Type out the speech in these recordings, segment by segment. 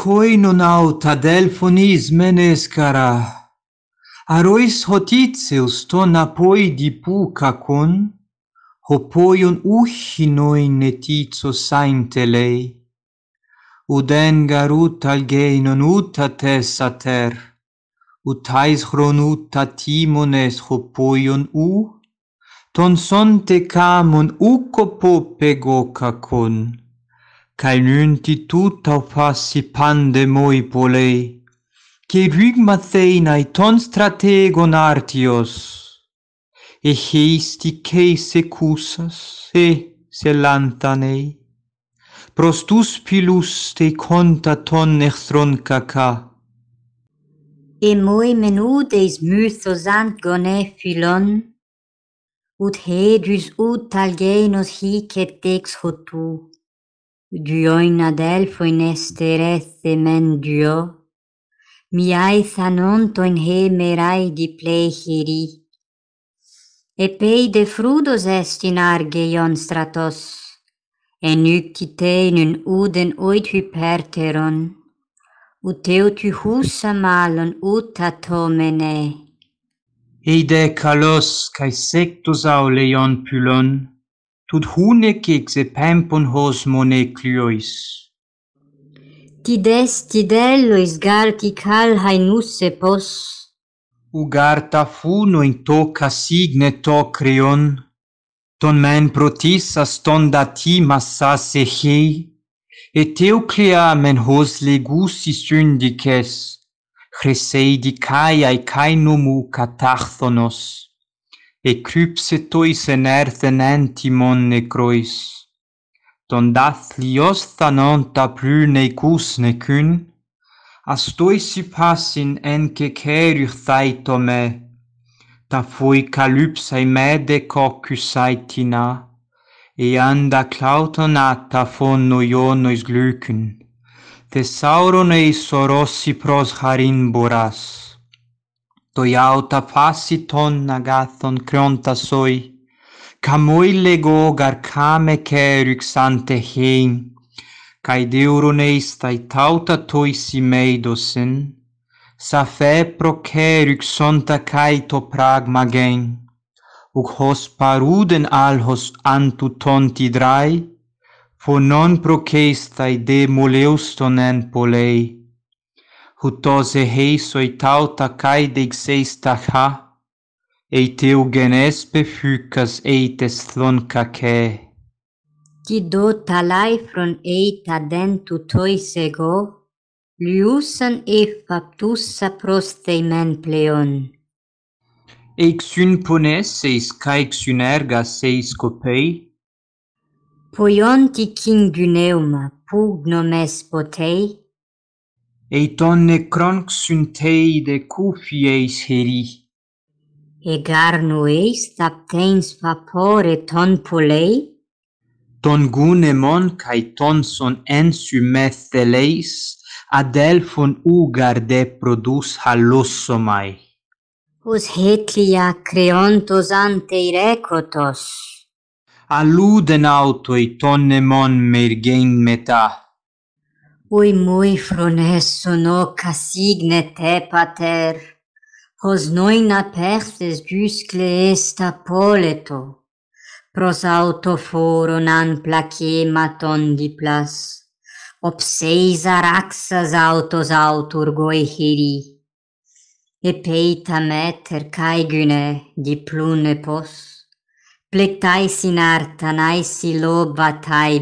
koinon auta delfonis menescara. Arois hotitzeus ton apoi dipukakon, hopoion uchinoi netizo saintelei. Uden garut algeinon uta ter, ut hais chronuta timones hopoion u, ton sonte camon uco pope cae nunti tuta o fassi pande moi polei, che rigma theinae ton strategon artios, e heisti cei secusas, e se lantanei, prostus pilus te conta ton nechthron caca. E moi menudeis mythos ant gone filon, ut hedrus ut talgeinos hicet dex hotu. Dioin ad elfo in esterethe men mi miae thanonto in hemerai di plecheri. E pei de frudos est in argeion stratos, e nuci te in un uden oit hyperteron, ut teutu husa malon ut atomene. Ide calos, cae sectus auleion pulon, tut hunec kik se pempon hos mone cliois. Tides tidelois, is garti cal hainus pos. U funo in toca signe to creon, ton men protis as ton dati massa se et E men hos legus is undiques, ae di caia e catachthonos e crypse tois en entimon antimon ne crois. Ton dath li osta non ta ne cus ne cun, as tois si passin en che cerur thaito me, ta fui calypsae mede cocus aetina, e anda clautonata fon noionois glucun, thesauron eis nei si pros harin boras toi auta fasi ton agathon creonta soi, camui lego gar came cerux ante heim, cae deurun eistai tauta toi si sonta cae to pragma uc hos paruden al hos antu fo non pro cestai polei, hutose hei soi tau ta kai deg seis ta ha, ei teu genespe fukas eites thon ka ke. do ta fron ei ta den tu liusan e faptus sa prostei men pleon. Eik sun pones seis kaik sun erga seis kopei, Poyon ti guneuma potei e tonne necronc de cufi eis heri. E garno eis taptens vapore ton polei? Ton gunemon cae ton son ensu metheleis, ugar de produs halosso mai. Pus hetlia creontos ante irecotos. Alluden autoi tonne mon mergen metat ui moi, fronesso no casigne te pater, hos noi na perses giuscle est apoleto, pros autoforo nan placema ton diplas, ob seis araxas autos autur goi hiri, e peita meter caigune di plune pos, plectaisin artanaisi naisi lobatai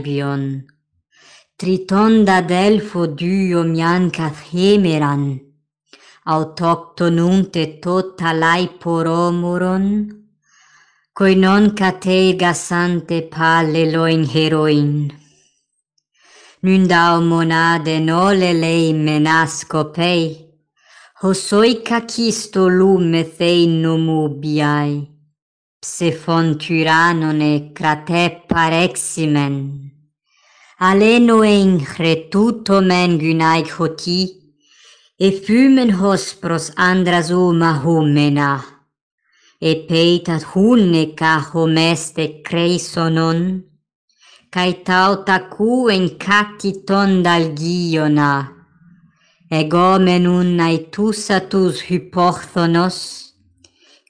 Tritonda Delfo duo miancat hemeran, autoctonunte octo nunte tota lai poromuron, coi non catei gasante palle loin heroin. Nundao monade nole lei menasco pei, ho soi cacisto lume tei numubiai, se fonturanone crate pareximen. Alle noen retuto men gynai choti, e fumen hos pros andras oma humena, e peitat hunne ca hom este creisonon, cae tauta tacu en cati ton dal e gomen unnai tus atus hypothonos,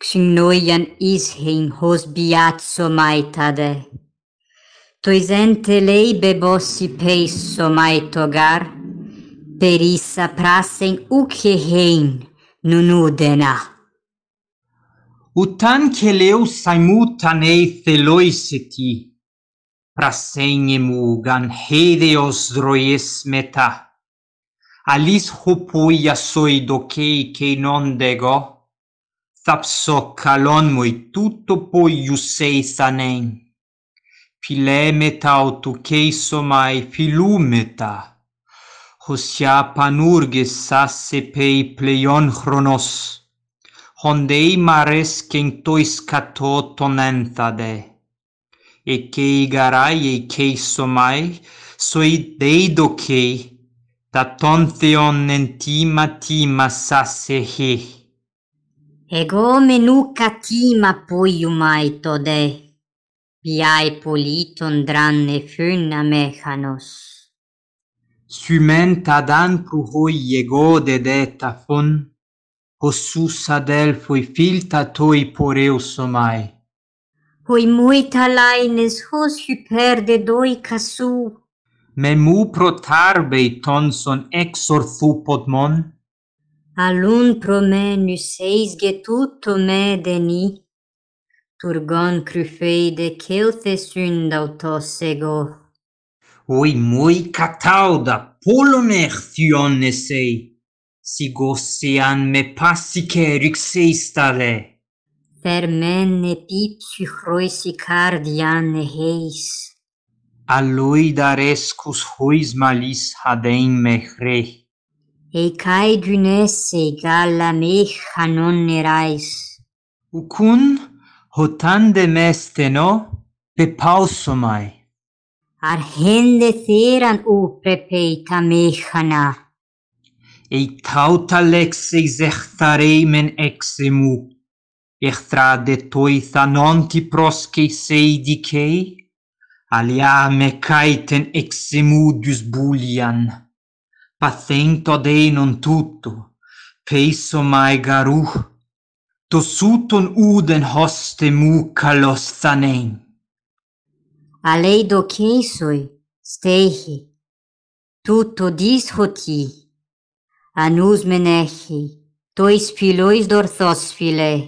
xing noian ishen hos biatso maitade. Toisente lei bebossi peisso mai togar, perissa prassem ukehein nunudena. Utan keleu saimutanei theloiseti, prasenemugan hedeos droies meta. Alis hopoi assoi dokei kei non dego, thapso kalon moi tutto poi useis Philemeta o tu keiso mai philumeta. Hosia panurge sasse pei pleion chronos. Hondei mares ken tois kato ton entade. E kei garai e keiso mai soi deido kei da Ego menu katima poi Iae politon dranne funa mechanos. Sument ad antru hoi egode detta fun, Possus ad elfoi filta toi poreusomai. eus Hoi muita laines hos hu doi casu. Me mu pro tarbei tonson exor orfu Alun promenus eis getuto me deni. Turgon crufei de Celte autos ego. Oi mui catauda, polone rthione sei, si me passiche rixei Fermen Per me ne pipsi hroisi cardian heis. darescus huis malis hadein me hre. E cae galla me erais. Ucun? Ucun? hotande mesteno pe pausomai. Ar hende theran upe peita mechana. Ei tauta lexe zechtarei men exemu. Echtrade toitha non ti prosce seidicei. Aliame caiten exemu dus bulian. Pathento deinon tutto. Peiso mai garuh to suton uden hoste mu kalos zanein. Alei do kinsui, stehi, tuto dis hoti, anus menehi, tois filois dorthos filei.